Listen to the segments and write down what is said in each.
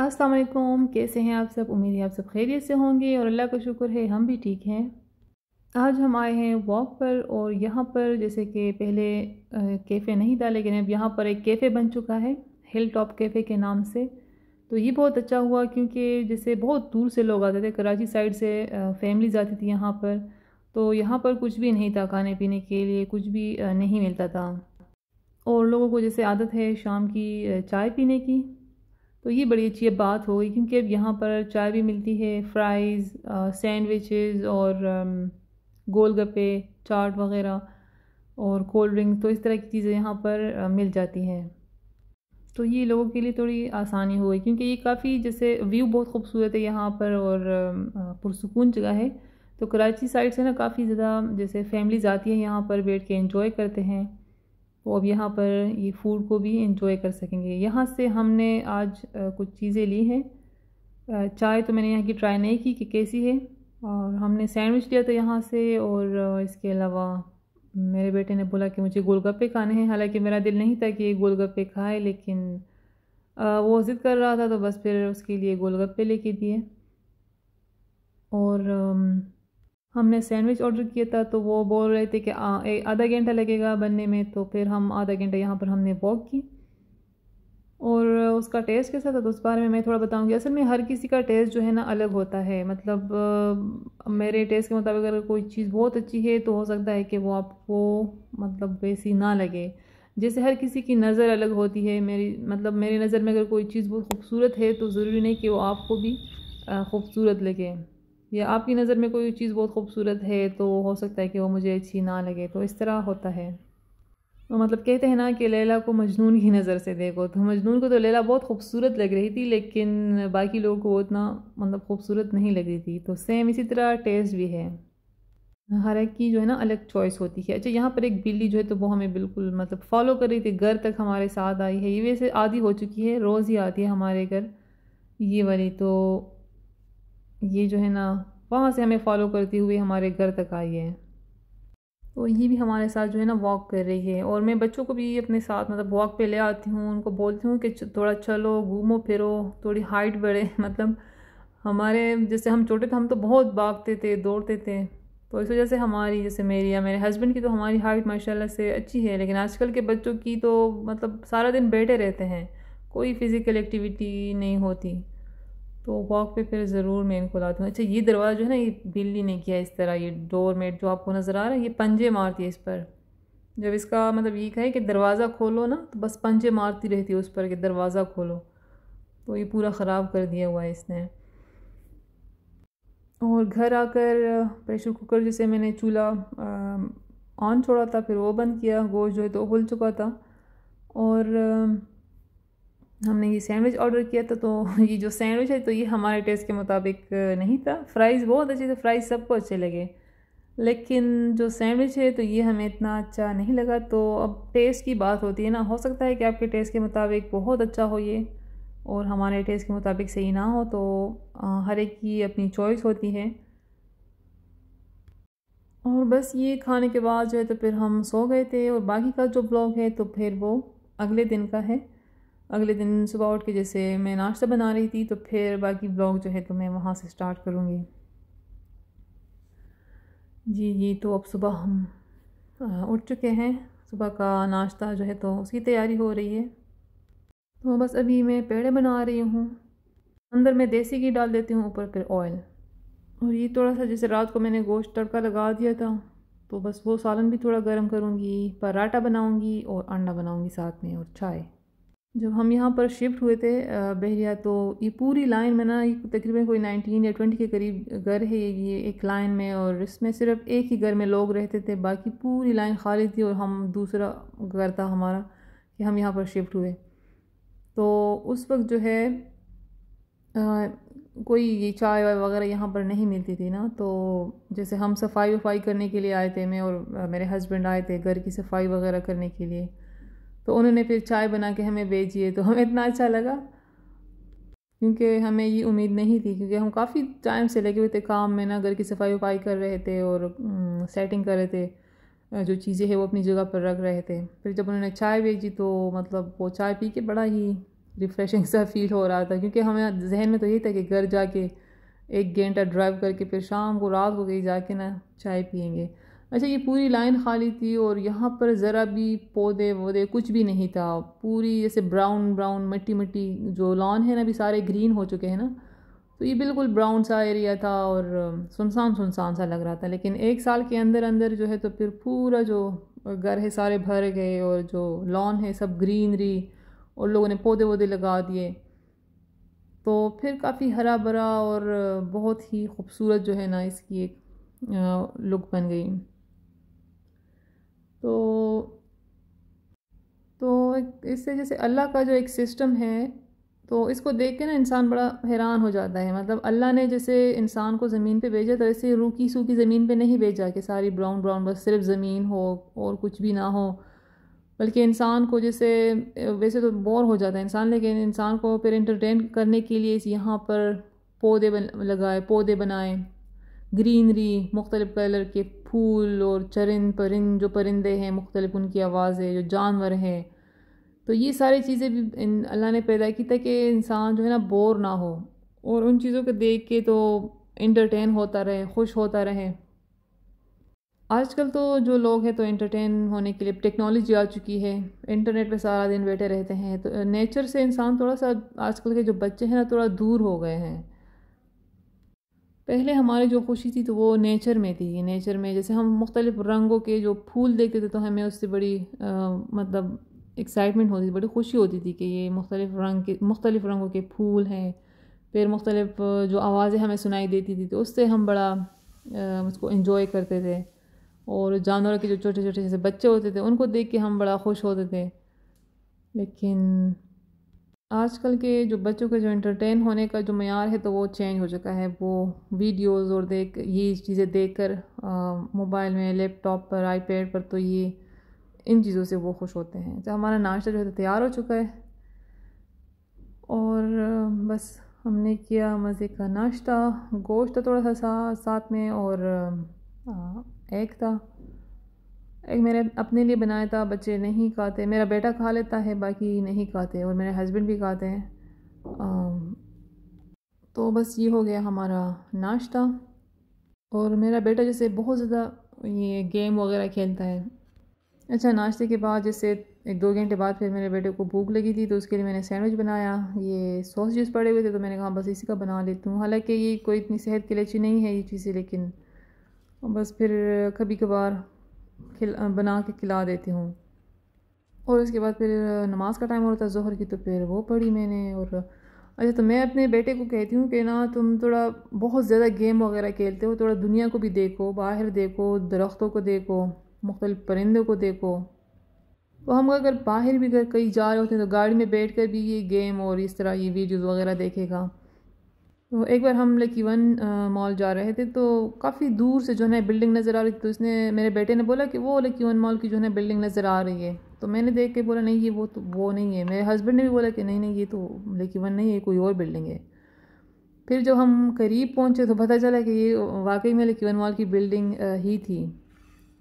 अस्सलाम कैसे हैं आप सब उम्मीद है आप सब खैरियत से होंगे और अल्लाह का शुक्र है हम भी ठीक हैं आज हम आए हैं वॉक पर और यहाँ पर जैसे कि पहले कैफ़े नहीं था लेकिन अब यहाँ पर एक कैफ़े बन चुका है हिल टॉप कैफ़े के नाम से तो ये बहुत अच्छा हुआ क्योंकि जैसे बहुत दूर से लोग आते थे कराची साइड से फैमिलीज आती थी यहाँ पर तो यहाँ पर कुछ भी नहीं था खाने पीने के लिए कुछ भी नहीं मिलता था और लोगों को जैसे आदत है शाम की चाय पीने की तो ये बड़ी अच्छी बात हो गई क्योंकि अब यहाँ पर चाय भी मिलती है फ्राइज़ सैंडविचेस uh, और um, गोल गप्पे चाट वग़ैरह और कोल्ड ड्रिंक तो इस तरह की चीज़ें यहाँ पर uh, मिल जाती हैं तो ये लोगों के लिए थोड़ी आसानी हो गई क्योंकि ये काफ़ी जैसे व्यू बहुत खूबसूरत है यहाँ पर और um, uh, पुरसकून जगह है तो कराची साइड से ना काफ़ी ज़्यादा जैसे फैमिलीज़ आती हैं यहाँ पर बैठ के इंजॉय करते हैं वो अब यहाँ पर ये फूड को भी इंजॉय कर सकेंगे यहाँ से हमने आज कुछ चीज़ें ली हैं चाय तो मैंने यहाँ की ट्राई नहीं की कि कैसी है और हमने सैंडविच लिया था यहाँ से और इसके अलावा मेरे बेटे ने बोला कि मुझे गोलगप्पे खाने हैं हालांकि मेरा दिल नहीं था कि गोलगप्पे खाए लेकिन वो जिद कर रहा था तो बस फिर उसके लिए गोलगप्पे लेके दिए और हमने सैंडविच ऑर्डर किया था तो वो बोल रहे थे कि आधा घंटा लगेगा बनने में तो फिर हम आधा घंटा यहाँ पर हमने वॉक की और उसका टेस्ट कैसा था तो उस बारे में मैं थोड़ा बताऊंगी असल में हर किसी का टेस्ट जो है ना अलग होता है मतलब आ, मेरे टेस्ट के मुताबिक अगर कोई चीज़ बहुत अच्छी है तो हो सकता है कि वो आपको मतलब वैसी ना लगे जैसे हर किसी की नज़र अलग होती है मेरी मतलब मेरी नज़र में अगर कोई चीज़ बहुत खूबसूरत है तो ज़रूरी नहीं कि वो आपको भी खूबसूरत लगे या आपकी नज़र में कोई चीज़ बहुत खूबसूरत है तो हो सकता है कि वो मुझे अच्छी ना लगे तो इस तरह होता है तो मतलब कहते हैं ना कि लैला को मजनून की नज़र से देखो तो मजनून को तो लैला बहुत खूबसूरत लग रही थी लेकिन बाकी लोगों को उतना मतलब खूबसूरत नहीं लग रही थी तो सेम इसी तरह टेस्ट भी है हर एक की जो है ना अलग चॉइस होती है अच्छा यहाँ पर एक बिल्ली जो है तो वो हमें बिल्कुल मतलब फॉलो कर रही थी घर तक हमारे साथ आई है ये वैसे आधी हो चुकी है रोज़ ही आती है हमारे घर ये वाली तो ये जो है ना वहाँ से हमें फॉलो करती हुई हमारे घर तक आई है तो ये भी हमारे साथ जो है ना वॉक कर रही है और मैं बच्चों को भी अपने साथ मतलब वॉक पे ले आती हूँ उनको बोलती हूँ कि थोड़ा चलो घूमो फिरो थोड़ी हाइट बढ़े मतलब हमारे जैसे हम छोटे थे हम तो बहुत भागते थे दौड़ते थे तो इस वजह से हमारी जैसे मेरी या मेरे हस्बैंड की तो हमारी हाइट माशाल्लाह से अच्छी है लेकिन आजकल के बच्चों की तो मतलब सारा दिन बैठे रहते हैं कोई फिज़िकल एक्टिविटी नहीं होती तो वॉक पे फिर ज़रूर मैं इनको लाती हूँ अच्छा ये दरवाज़ा जो है ना ये बिल्ली ने किया इस तरह ये डोर मेट जो आपको नज़र आ रहा है ये पंजे मारती है इस पर जब इसका मतलब ये कहे कि दरवाज़ा खोलो ना तो बस पंजे मारती रहती है उस पर कि दरवाज़ा खोलो तो ये पूरा ख़राब कर दिया हुआ है इसने और घर आकर प्रेशर कुकर जैसे मैंने चूल्हा ऑन छोड़ा था फिर वो बंद किया गोश्त जो है तो उबल चुका था और हमने ये सैंडविच ऑर्डर किया था तो ये जो सैंडविच है तो ये हमारे टेस्ट के मुताबिक नहीं था फ्राइज़ बहुत अच्छे थे फ्राइज़ सबको अच्छे लगे लेकिन जो सैंडविच है तो ये हमें इतना अच्छा नहीं लगा तो अब टेस्ट की बात होती है ना हो सकता है कि आपके टेस्ट के मुताबिक बहुत अच्छा हो ये और हमारे टेस्ट के मुताबिक सही ना हो तो हर एक की अपनी चॉइस होती है और बस ये खाने के बाद जो है तो फिर हम सो गए थे और बाकी का जो ब्लॉग है तो फिर वो अगले दिन का है अगले दिन सुबह उठ के जैसे मैं नाश्ता बना रही थी तो फिर बाकी ब्लॉग जो है तो मैं वहाँ से स्टार्ट करूँगी जी जी तो अब सुबह हम उठ चुके हैं सुबह का नाश्ता जो है तो उसकी तैयारी हो रही है तो बस अभी मैं पेड़े बना रही हूँ अंदर मैं देसी घी डाल देती हूँ ऊपर फिर ऑयल और ये थोड़ा सा जैसे रात को मैंने गोश्त तड़का लगा दिया था तो बस वो सालन भी थोड़ा गर्म करूँगी पराठा बनाऊँगी और अंडा बनाऊँगी साथ में और चाय जब हम यहाँ पर शिफ्ट हुए थे बहरिया तो ये पूरी लाइन में ना तकरीबन कोई नाइनटीन या ट्वेंटी के करीब घर है ये एक लाइन में और इसमें सिर्फ एक ही घर में लोग रहते थे बाकी पूरी लाइन खाली थी और हम दूसरा घर था हमारा कि हम यहाँ पर शिफ्ट हुए तो उस वक्त जो है आ, कोई ये चाय वाय वगैरह यहाँ पर नहीं मिलती थी ना तो जैसे हम सफाई वफाई करने के लिए आए थे मैं और मेरे हस्बैंड आए थे घर की सफाई वगैरह करने के लिए तो उन्होंने फिर चाय बना के हमें भेजिए तो हमें इतना अच्छा लगा क्योंकि हमें ये उम्मीद नहीं थी क्योंकि हम काफ़ी टाइम से लगे हुए थे काम में ना घर की सफाई वफाई कर रहे थे और सेटिंग कर रहे थे जो चीज़ें हैं वो अपनी जगह पर रख रहे थे फिर जब उन्होंने चाय भेजी तो मतलब वो चाय पी के बड़ा ही रिफ़्रेशिंग सा फील हो रहा था क्योंकि हमें जहन में तो यही था कि घर जाके एक घंटा ड्राइव करके फिर शाम को रात को गई जाके ना चाय पियेंगे अच्छा ये पूरी लाइन खाली थी और यहाँ पर ज़रा भी पौधे वौधे कुछ भी नहीं था पूरी जैसे ब्राउन ब्राउन मिट्टी मिट्टी जो लॉन है ना अभी सारे ग्रीन हो चुके हैं ना तो ये बिल्कुल ब्राउन सा एरिया था और सुनसान सुनसान सा लग रहा था लेकिन एक साल के अंदर अंदर जो है तो फिर पूरा जो घर है सारे भर गए और जो लॉन है सब ग्रीनरी और लोगों ने पौधे वौधे लगा दिए तो फिर काफ़ी हरा भरा और बहुत ही खूबसूरत जो है ना इसकी एक लुक बन गई तो तो इससे जैसे अल्लाह का जो एक सिस्टम है तो इसको देख के ना इंसान बड़ा हैरान हो जाता है मतलब अल्लाह ने जैसे इंसान को ज़मीन पे भेजा तो ऐसे रूखी सूखी ज़मीन पे नहीं भेजा कि सारी ब्राउन ब्राउन बस सिर्फ ज़मीन हो और कुछ भी ना हो बल्कि इंसान को जैसे वैसे तो बोर हो जाता है इंसान लेकिन इंसान को फिर इंटरटेन करने के लिए यहाँ पर पौधे बन लगाए पौधे बनाए ग्रीनरी मुख्तलिफ़ कलर के फूल और चरिंद परिंद जो परिंदे हैं मुख्तलिफ उनकी आवाज़ें जो जानवर हैं तो ये सारी चीज़ें भी इन अल्लाह ने पैदा की ताकि इंसान जो है ना बोर ना हो और उन चीज़ों को देख के तो इंटरटेन होता रहे खुश होता रहे आजकल तो जो लोग हैं तो इंटरटेन होने के लिए टेक्नोलॉजी आ चुकी है इंटरनेट पे सारा दिन बैठे रहते हैं तो नेचर से इंसान थोड़ा सा आजकल के जो बच्चे हैं ना थोड़ा दूर हो गए हैं पहले हमारी जो खुशी थी तो वो नेचर में थी नेचर में जैसे हम मुख्तलिफ रंगों के जो फूल देखते थे तो हमें उससे बड़ी आ, मतलब एक्साइटमेंट होती थी बड़ी खुशी होती थी कि ये मुख्तलिफ रंग के मुख्तलिफ रंगों के फूल हैं फिर मुख्तलिफ जो आवाज़ें हमें सुनाई देती थी तो उससे हम बड़ा आ, उसको इंजॉय करते थे और जानवरों के जो छोटे छोटे जैसे बच्चे होते थे उनको देख के हम बड़ा खुश होते थे लेकिन आजकल के जो बच्चों के जो इंटरटेन होने का जो मैार है तो वो चेंज हो चुका है वो वीडियोस और देख ये चीज़ें देख कर मोबाइल में लैपटॉप पर आईपैड पर तो ये इन चीज़ों से वो खुश होते हैं तो हमारा नाश्ता जो है तो तैयार हो चुका है और बस हमने किया मज़े का नाश्ता गोश्त था थोड़ा सा साथ में और एग था एक मैंने अपने लिए बनाया था बच्चे नहीं खाते मेरा बेटा खा लेता है बाकी नहीं खाते और मेरे हस्बैंड भी खाते हैं तो बस ये हो गया हमारा नाश्ता और मेरा बेटा जैसे बहुत ज़्यादा ये गेम वगैरह खेलता है अच्छा नाश्ते के बाद जैसे एक दो घंटे बाद फिर मेरे बेटे को भूख लगी थी तो उसके लिए मैंने सैंडविच बनाया ये सॉस जूस पड़े हुए थे तो मैंने कहा बस इसी का बना लेती हूँ हालांकि ये कोई इतनी सेहत के लिए अच्छी नहीं है ये चीज़ें लेकिन बस फिर कभी कभार खिल बना के खिला देती हूँ और उसके बाद फिर नमाज का टाइम हो रहा था जहर की तो फिर वो पढ़ी मैंने और अच्छा तो मैं अपने बेटे को कहती हूँ कि ना तुम थोड़ा बहुत ज़्यादा गेम वगैरह खेलते हो थोड़ा दुनिया को भी देखो बाहर देखो दरख्तों को देखो मुख्तल परिंदों को देखो तो हम अगर बाहर भी अगर कहीं जा रहे होते हैं तो गाड़ी में बैठ कर भी ये गेम और इस तरह ये वीडियोज़ वगैरह देखेगा तो एक बार हम लाइक इवन मॉल जा रहे थे तो काफ़ी दूर से जो है ना बिल्डिंग नज़र आ रही थी तो उसने मेरे बेटे ने बोला कि वो लाइक इवन मॉल की जो है बिल्डिंग नज़र आ रही है तो मैंने देख के बोला नहीं ये वो तो वो नहीं है मेरे हस्बैंड ने भी बोला कि नहीं नहीं ये तो लाइक इवन नहीं है कोई और बिल्डिंग है फिर जब हम करीब पहुँचे तो पता चला कि ये वाकई में लाइक इवन मॉल की बिल्डिंग uh, ही थी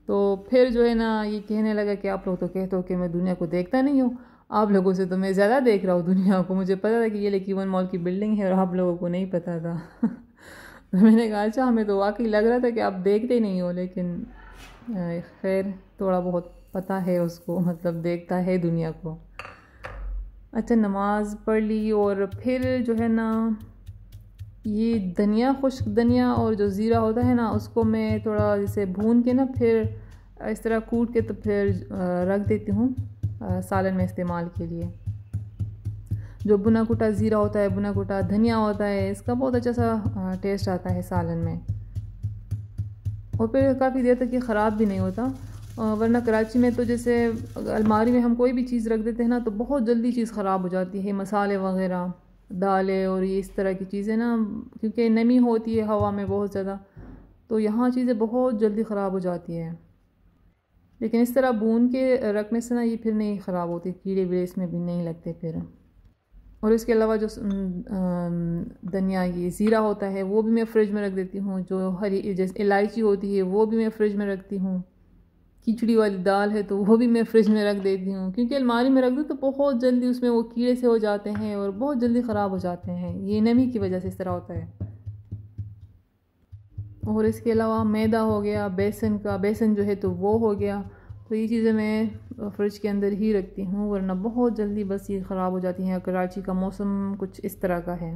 तो फिर जो है ना ये कहने लगा कि आप लोग तो कहते हो कि मैं दुनिया को देखता नहीं हूँ आप लोगों से तो मैं ज़्यादा देख रहा हूँ दुनिया को मुझे पता था कि ये लेकिन वन मॉल की बिल्डिंग है और आप लोगों को नहीं पता था तो मैंने कहा अच्छा हमें तो वाकई लग रहा था कि आप देखते ही नहीं हो लेकिन खैर थोड़ा बहुत पता है उसको मतलब देखता है दुनिया को अच्छा नमाज़ पढ़ ली और फिर जो है ना ये धनिया खुश्क धनिया और जो ज़ीरा होता है ना उसको मैं थोड़ा जैसे भून के ना फिर इस तरह कूट के तो फिर रख देती हूँ सालन में इस्तेमाल के लिए जो बुना कुटा ज़ीरा होता है बुना कुटा धनिया होता है इसका बहुत अच्छा सा टेस्ट आता है सालन में और फिर काफ़ी देर तक ये ख़राब भी नहीं होता वरना कराची में तो जैसे अलमारी में हम कोई भी चीज़ रख देते हैं ना तो बहुत जल्दी चीज़ ख़राब हो जाती है मसाले वगैरह दालें और ये इस तरह की चीज़ें ना क्योंकि नमी होती है हवा में बहुत ज़्यादा तो यहाँ चीज़ें बहुत जल्दी ख़राब हो जाती हैं लेकिन इस तरह बून के रखने से ना ये फिर नहीं ख़राब होती कीड़े वीड़े इसमें भी नहीं लगते फिर और इसके अलावा जो धनिया ये ज़ीरा होता है वो भी मैं फ्रिज में रख देती हूँ जो हरी जैसे इलायची होती है वो भी मैं फ्रिज में रखती हूँ खिचड़ी वाली दाल है तो वो भी मैं फ्रिज में रख देती हूँ क्योंकि अलमारी में रख दूँ तो बहुत जल्दी उसमें वो कीड़े से हो जाते हैं और बहुत जल्दी ख़राब हो जाते हैं ये नमी की वजह से इस तरह होता है और इसके अलावा मैदा हो गया बेसन का बेसन जो है तो वो हो गया तो ये चीज़ें मैं फ्रिज के अंदर ही रखती हूँ वरना बहुत जल्दी बस ये ख़राब हो जाती हैं कराची का मौसम कुछ इस तरह का है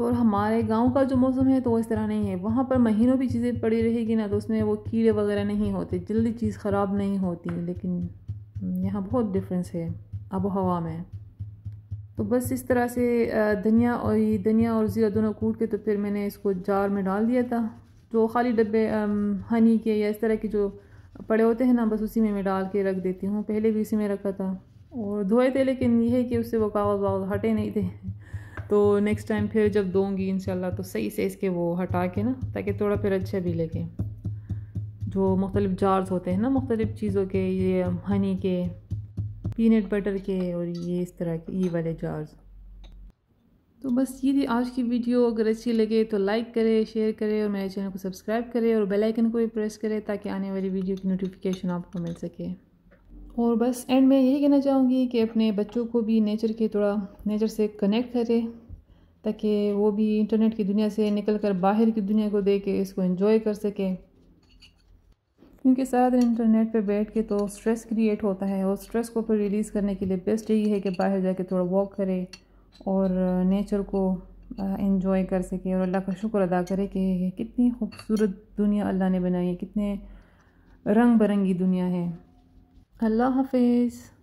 और हमारे गांव का जो मौसम है तो वो इस तरह नहीं है वहाँ पर महीनों भी चीज़ें पड़ी रहेगी ना तो उसमें वो कीड़े वगैरह नहीं होते जल्दी चीज़ ख़राब नहीं होती लेकिन यहाँ बहुत डिफरेंस है आबो हवा में तो बस इस तरह से धनिया और ये धनिया और ज़ीरा दोनों कूट के तो फिर मैंने इसको जार में डाल दिया था जो खाली डब्बे हनी के या इस तरह के जो पड़े होते हैं ना बस उसी में मैं डाल के रख देती हूँ पहले भी उसी में रखा था और धोए थे लेकिन यह है कि उससे वो कागज़ वागज हटे नहीं थे तो नेक्स्ट टाइम फिर जब दूँगी इन तो सही से इसके वो हटा के ना ताकि थोड़ा फिर अच्छा भी लगे जो मुख्तलिफ़ जार्स होते हैं ना मुख्तलिफ़ चीज़ों के ये हनी के पीनट बटर के और ये इस तरह के ये वाले जार्स तो बस ये थी आज की वीडियो अगर अच्छी लगे तो लाइक करें शेयर करें और मेरे चैनल को सब्सक्राइब करें और बेल आइकन को भी प्रेस करें ताकि आने वाली वीडियो की नोटिफिकेशन आपको मिल सके और बस एंड में यही कहना चाहूँगी कि अपने बच्चों को भी नेचर के थोड़ा नेचर से कनेक्ट करें ताकि वो भी इंटरनेट की दुनिया से निकल कर बाहर की दुनिया को दे के इसको इन्जॉय कर सकें क्योंकि सारा दिन इंटरनेट पे बैठ के तो स्ट्रेस क्रिएट होता है और स्ट्रेस को फिर रिलीज़ करने के लिए बेस्ट यही है कि बाहर जाके थोड़ा वॉक करे और नेचर को इन्जॉय कर सके और अल्लाह का शुक्र अदा करे कि कितनी खूबसूरत दुनिया अल्लाह ने बनाई है कितने रंग बिरंगी दुनिया है अल्लाह हाफिज़